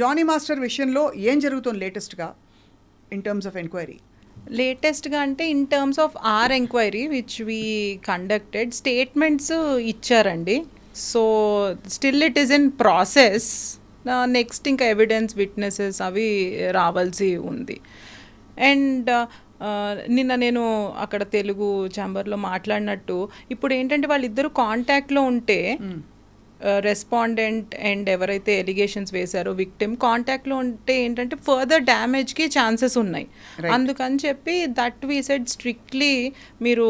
Johnny master విషయంలో ఏం జరుగుతుంది లేటెస్ట్గా ఇన్ టర్మ్స్ ఆఫ్ ఎంక్వైరీ లేటెస్ట్గా అంటే in terms of our enquiry which we conducted statements ఇచ్చారండి so still it is in process next ఇంకా ఎవిడెన్స్ విట్నెసెస్ అవి రావాల్సి ఉంది అండ్ uh, uh, నిన్న నేను అక్కడ తెలుగు ఛాంబర్లో మాట్లాడినట్టు ఇప్పుడు ఏంటంటే వాళ్ళిద్దరు కాంటాక్ట్లో ఉంటే hmm. రెస్పాండెంట్ అండ్ ఎవరైతే ఎలిగేషన్స్ వేశారో విక్టిమ్ కాంటాక్ట్లో ఉంటే ఏంటంటే ఫర్దర్ డ్యామేజ్కి ఛాన్సెస్ ఉన్నాయి అందుకని చెప్పి దట్ వీ సెడ్ స్ట్రిక్ట్లీ మీరు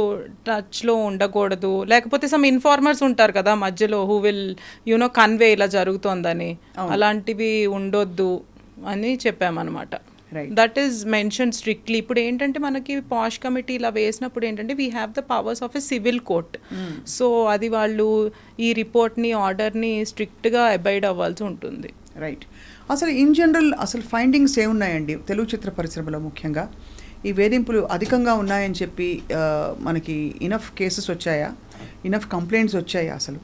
టచ్లో ఉండకూడదు లేకపోతే సమ్ ఇన్ఫార్మర్స్ ఉంటారు కదా మధ్యలో హూ విల్ యునో కన్వే ఇలా జరుగుతోందని అలాంటివి ఉండొద్దు అని చెప్పామన్నమాట దట్ ఈస్ మెన్షన్ స్ట్రిక్ట్లీ ఇప్పుడు ఏంటంటే మనకి పాష్ కమిటీ ఇలా వేసినప్పుడు ఏంటంటే we have the powers of a civil court so అది వాళ్ళు ఈ రిపోర్ట్ని ఆర్డర్ని స్ట్రిక్ట్గా అబైడ్ అవ్వాల్సి ఉంటుంది రైట్ అసలు ఇన్ జనరల్ అసలు ఫైండింగ్స్ ఏమున్నాయండి తెలుగు చిత్ర పరిశ్రమలో ముఖ్యంగా ఈ వేధింపులు అధికంగా ఉన్నాయని చెప్పి మనకి ఇనఫ్ కేసెస్ వచ్చాయా ఇనఫ్ కంప్లైంట్స్ వచ్చాయా అసలు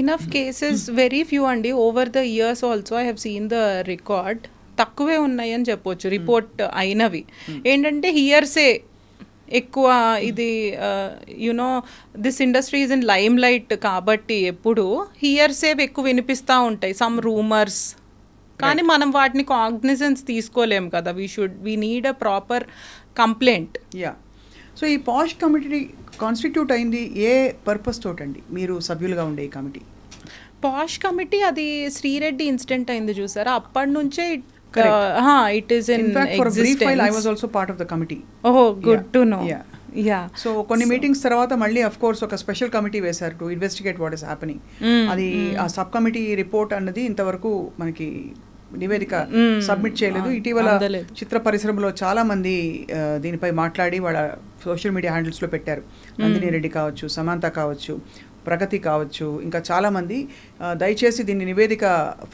ఇనఫ్ కేసెస్ వెరీ ఫ్యూ అండి over the years also I have seen the record తక్కువే ఉన్నాయి అని రిపోర్ట్ అయినవి ఏంటంటే హియర్సే ఎక్కువ ఇది you know this industry is in limelight కాబట్టి ఎప్పుడు హియర్సేవ్ ఎక్కువ వినిపిస్తూ ఉంటాయి సమ్ రూమర్స్ కానీ మనం వాటిని కాగ్నిజెన్స్ తీసుకోలేము కదా we should we need a proper complaint yeah so ఈ పాష్ కమిటీ కాన్స్టిట్యూట్ అయింది ఏ పర్పస్ తోటండి మీరు సభ్యులుగా ఉండే కమిటీ పాష్ కమిటీ అది శ్రీరెడ్డి ఇన్సిడెంట్ అయింది చూసారా అప్పటి నుంచే it it is in brief I was also part of the committee ఓహో good to know yeah so కొన్ని మీటింగ్స్ తర్వాత మళ్ళీ అఫ్ కోర్స్ ఒక స్పెషల్ కమిటీ వేశారు to investigate what is happening అది mm. ఆ సబ్ కమిటీ రిపోర్ట్ అన్నది ఇంతవరకు మనకి నివేదిక సబ్మిట్ mm, mm. చేయలేదు ఇటీవల చిత్ర పరిశ్రమలో చాలా మంది దీనిపై మాట్లాడి వాళ్ళ సోషల్ మీడియా హ్యాండిల్స్ లో పెట్టారు నందిని రెడ్డి కావచ్చు సమాంత కావచ్చు ప్రగతి కావచ్చు ఇంకా చాలామంది దయచేసి దీన్ని నివేదిక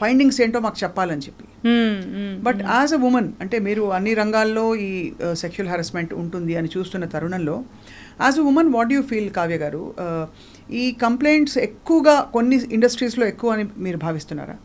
ఫైండింగ్స్ ఏంటో మాకు చెప్పాలని చెప్పి బట్ యాజ్ అ ఉమెన్ అంటే మీరు అన్ని రంగాల్లో ఈ సెక్షువల్ హెరస్మెంట్ ఉంటుంది అని చూస్తున్న తరుణంలో as a women what you feel Kavya గారు ఈ కంప్లైంట్స్ ఎక్కువగా కొన్ని ఇండస్ట్రీస్లో ఎక్కువ అని మీరు భావిస్తున్నారా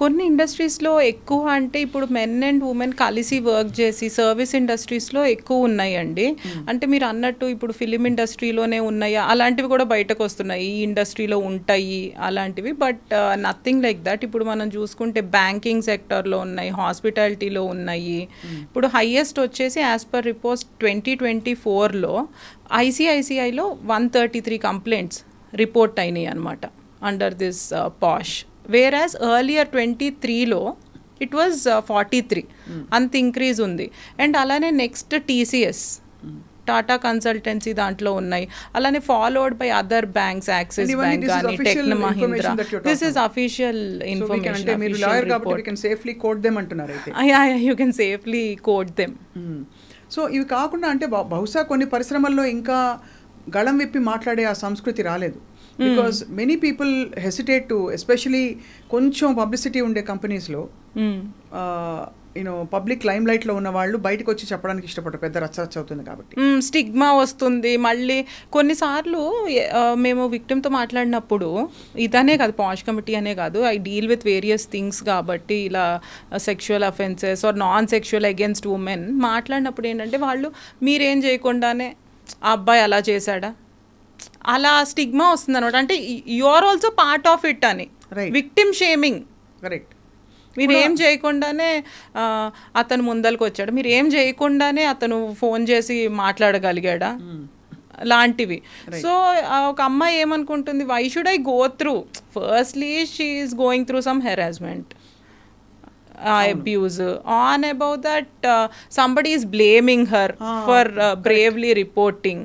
కొన్ని ఇండస్ట్రీస్లో ఎక్కువ అంటే ఇప్పుడు మెన్ అండ్ ఉమెన్ కలిసి వర్క్ చేసి సర్వీస్ ఇండస్ట్రీస్లో ఎక్కువ ఉన్నాయండి hmm. అంటే మీరు అన్నట్టు ఇప్పుడు ఫిలిం ఇండస్ట్రీలోనే ఉన్నాయా అలాంటివి కూడా బయటకు వస్తున్నాయి ఈ ఇండస్ట్రీలో ఉంటాయి అలాంటివి బట్ నథింగ్ లైక్ దట్ ఇప్పుడు మనం చూసుకుంటే బ్యాంకింగ్ సెక్టర్లో ఉన్నాయి హాస్పిటాలిటీలో ఉన్నాయి hmm. ఇప్పుడు హయ్యెస్ట్ వచ్చేసి as per reports twenty twenty ఫోర్లో ఐసిఐసిఐలో one thirty three complaints report అయినాయి అనమాట under this POSH whereas earlier twenty త్రీలో ఇట్ వాజ్ ఫార్టీ త్రీ అంత ఇంక్రీజ్ ఉంది అండ్ అలానే నెక్స్ట్ టీసీఎస్ టాటా కన్సల్టెన్సీ దాంట్లో ఉన్నాయి అలానే followed by other banks Axis Bank కానీ టెక్న Mahindra this is official information you can safely quote them so ఇవి కాకుండా అంటే బహుశా కొన్ని పరిశ్రమల్లో ఇంకా గళం విప్పి మాట్లాడే ఆ సంస్కృతి రాలేదు because many people hesitate to especially కొంచెం పబ్లిసిటీ ఉండే కంపెనీస్లో యూనో పబ్లిక్ లైమ్ లైట్ లో ఉన్న వాళ్ళు బయటకు వచ్చి చెప్పడానికి ఇష్టపడరు పెద్ద రచ్చరచ్చ అవుతుంది కాబట్టి స్టిగ్మా hmm, వస్తుంది మళ్ళీ కొన్నిసార్లు మేము విక్టిమ్తో మాట్లాడినప్పుడు ఇదనే కాదు పాష్ కమిటీ అనే కాదు I deal with various things కాబట్టి ఇలా sexual offences or non sexual against women మాట్లాడినప్పుడు ఏంటంటే వాళ్ళు మీరేం చేయకుండానే ఆ అబ్బాయి అలా చేశాడా అలా స్టిగ్మా వస్తుంది అనమాట అంటే you are also part of it అని విక్టిమ్ షేమింగ్ కరెక్ట్ మీరు ఏం చేయకుండానే అతను ముందలకు వచ్చాడు మీరు ఏం చేయకుండానే అతను ఫోన్ చేసి మాట్లాడగలిగాడా hmm. లాంటివి సో ఒక అమ్మాయి ఏమనుకుంటుంది why should I go through firstly she is going through some harassment abuse on about that somebody is blaming her for bravely reporting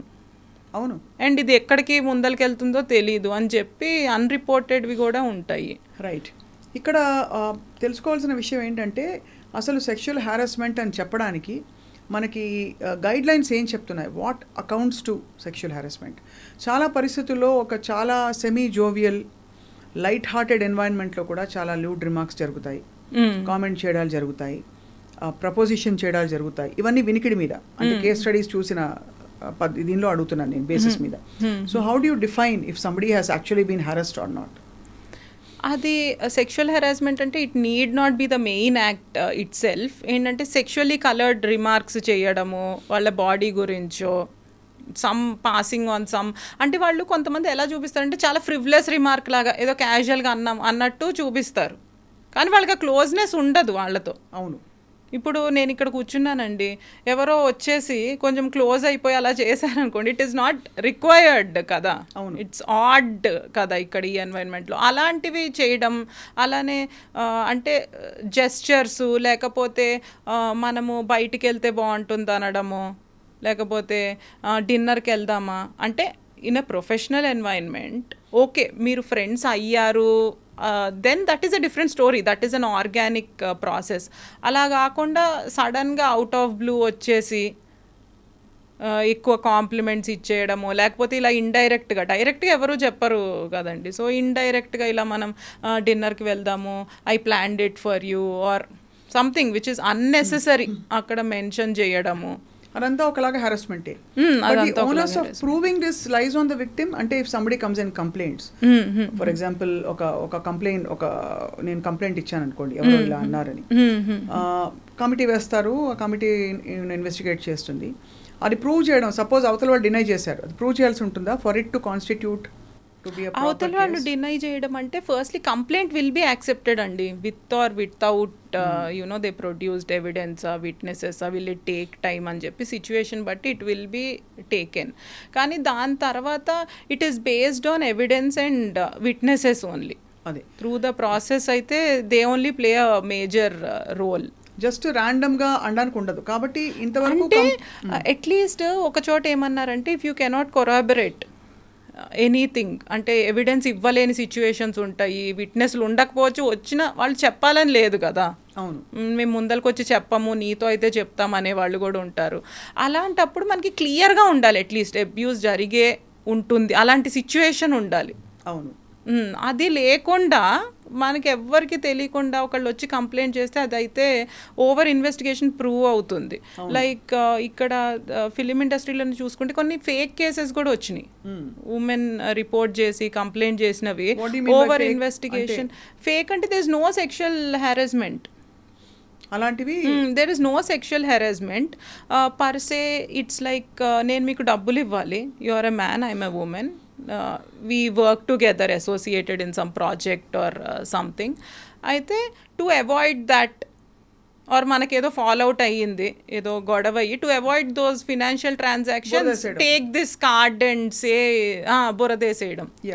అవును అండ్ ఇది ఎక్కడికి ముందరికెళ్తుందో తెలియదు అని చెప్పి అన్రిపోర్టెడ్వి కూడా ఉంటాయి రైట్ ఇక్కడ తెలుసుకోవాల్సిన విషయం ఏంటంటే అసలు సెక్షువల్ హారాస్మెంట్ అని చెప్పడానికి మనకి గైడ్ లైన్స్ ఏం చెప్తున్నాయి what accounts to sexual harassment చాలా పరిస్థితుల్లో ఒక చాలా సెమీ జోవియల్ లైట్ హార్టెడ్ ఎన్వైర్న్మెంట్లో కూడా చాలా లూడ్ రిమార్క్స్ జరుగుతాయి కామెంట్ hmm. చేయడాలు జరుగుతాయి ప్రపోజిషన్ చేయడాలు జరుగుతాయి ఇవన్నీ వినికిడి మీద అంటే కేస్ hmm. స్టడీస్ చూసిన దీనిలో అడుగుతున్నాను నేను బేసిస్ మీద so how do define if somebody has actually been harassed or not అది సెక్షువల్ uh, హెరాస్మెంట్ అంటే it need not be the main act itself ఏంటంటే సెక్షువల్లీ కలర్డ్ రిమార్క్స్ చేయడము వాళ్ళ బాడీ గురించో సమ్ పాసింగ్ ఆన్ సమ్ అంటే వాళ్ళు కొంతమంది ఎలా చూపిస్తారంటే చాలా ఫ్రివ్లెస్ రిమార్క్ లాగా ఏదో క్యాజువల్గా అన్నాం అన్నట్టు చూపిస్తారు కానీ వాళ్ళకి క్లోజ్నెస్ ఉండదు వాళ్ళతో అవును ఇప్పుడు నేను ఇక్కడ కూర్చున్నానండి ఎవరో వచ్చేసి కొంచెం క్లోజ్ అయిపోయి అలా చేశారనుకోండి ఇట్ ఈస్ నాట్ రిక్వైర్డ్ కదా అవును ఇట్స్ ఆడ్ కదా ఇక్కడ ఈ ఎన్వైర్న్మెంట్లో అలాంటివి చేయడం అలానే అంటే జెస్చర్స్ లేకపోతే మనము బయటికి వెళ్తే బాగుంటుంది అనడము లేకపోతే డిన్నర్కి వెళ్దామా అంటే in a professional environment okay మీరు ఫ్రెండ్స్ అయ్యారు then that is a different story that is an organic process అలా కాకుండా సడన్గా అవుట్ ఆఫ్ బ్లూ వచ్చేసి ఎక్కువ కాంప్లిమెంట్స్ ఇచ్చేయడము లేకపోతే ఇలా ఇండైరెక్ట్గా డైరెక్ట్గా ఎవరు చెప్పరు కదండి సో ఇండైరెక్ట్గా ఇలా మనం డిన్నర్కి వెళ్దాము I plan it for you or something which is unnecessary అక్కడ మెన్షన్ చేయడము అదంతా ఒకలాగా హారాస్మెంటే onus of proving this lies on the victim అంటే if somebody comes in complaints for example ఒక ఒక కంప్లైంట్ ఒక నేను కంప్లైంట్ ఇచ్చాను అనుకోండి ఎవరు ఇలా అన్నారని కమిటీ వేస్తారు ఆ కమిటీ ఇన్వెస్టిగేట్ చేస్తుంది అది ప్రూవ్ చేయడం సపోజ్ అవతల వాళ్ళు డినై చేశారు అది ప్రూవ్ చేయాల్సి ఉంటుందా ఫర్ ఇట్ టు కాన్స్టిట్యూట్ అవతల వాళ్ళు డినై చేయడం అంటే firstly complaint will be accepted అండి with or without you know they produced ఎవిడెన్సా witnesses will it take time అని చెప్పి సిచ్యువేషన్ బట్టి ఇట్ విల్ బి టేకెన్ కానీ దాని తర్వాత it is based on evidence and witnesses only అదే త్రూ ద ప్రాసెస్ అయితే they only play a major role just random గా అనడానికి ఉండదు కాబట్టి ఇంతవరకు అట్లీస్ట్ uh, ఒక చోట ఏమన్నారంటే if you cannot corroborate anything అంటే ఎవిడెన్స్ ఇవ్వలేని సిచ్యువేషన్స్ ఉంటాయి విట్నెస్లు ఉండకపోవచ్చు వచ్చిన వాళ్ళు చెప్పాలని లేదు కదా అవును మేము ముందరకు వచ్చి చెప్పము నీతో అయితే చెప్తాం అనే వాళ్ళు కూడా ఉంటారు అలాంటప్పుడు మనకి క్లియర్గా ఉండాలి అట్లీస్ట్ అబ్యూస్ జరిగే ఉంటుంది అలాంటి సిచ్యువేషన్ ఉండాలి అవును అది లేకుండా మనకి ఎవ్వరికి తెలియకుండా ఒకళ్ళు వచ్చి కంప్లైంట్ చేస్తే అదైతే ఓవర్ ఇన్వెస్టిగేషన్ ప్రూవ్ అవుతుంది లైక్ ఇక్కడ ఫిలిం ఇండస్ట్రీలో చూసుకుంటే కొన్ని ఫేక్ కేసెస్ కూడా వచ్చినాయి ఉమెన్ రిపోర్ట్ చేసి కంప్లైంట్ చేసినవి ఓవర్ ఇన్వెస్టిగేషన్ ఫేక్ అంటే దేస్ నో సెక్షువల్ హెరాస్మెంట్ అలాంటివి there is no sexual harassment per se it's like నేను మీకు డబ్బులు ఇవ్వాలి you are a man I'm a woman we work together associated in some project or something అయితే to avoid that or మనకేదో fall out అయ్యింది ఏదో గొడవ అయ్యి to avoid those financial transactions take this card and say బురదేసేయడం